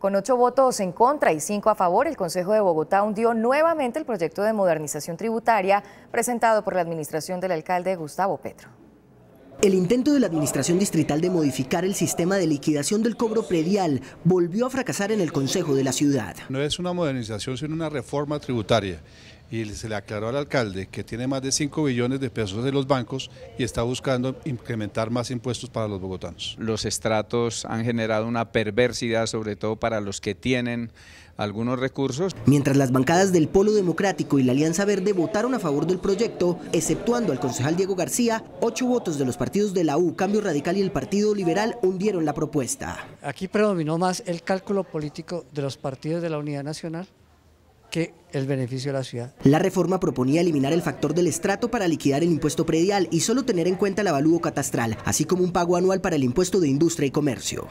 Con ocho votos en contra y cinco a favor, el Consejo de Bogotá hundió nuevamente el proyecto de modernización tributaria presentado por la administración del alcalde Gustavo Petro. El intento de la Administración Distrital de modificar el sistema de liquidación del cobro predial volvió a fracasar en el Consejo de la Ciudad. No es una modernización, sino una reforma tributaria. Y se le aclaró al alcalde que tiene más de 5 billones de pesos de los bancos y está buscando incrementar más impuestos para los bogotanos. Los estratos han generado una perversidad, sobre todo para los que tienen algunos recursos. Mientras las bancadas del Polo Democrático y la Alianza Verde votaron a favor del proyecto, exceptuando al concejal Diego García, ocho votos de los partidos de la U, Cambio Radical y el Partido Liberal hundieron la propuesta. Aquí predominó más el cálculo político de los partidos de la Unidad Nacional que el beneficio de la ciudad. La reforma proponía eliminar el factor del estrato para liquidar el impuesto predial y solo tener en cuenta el avalúo catastral, así como un pago anual para el impuesto de industria y comercio.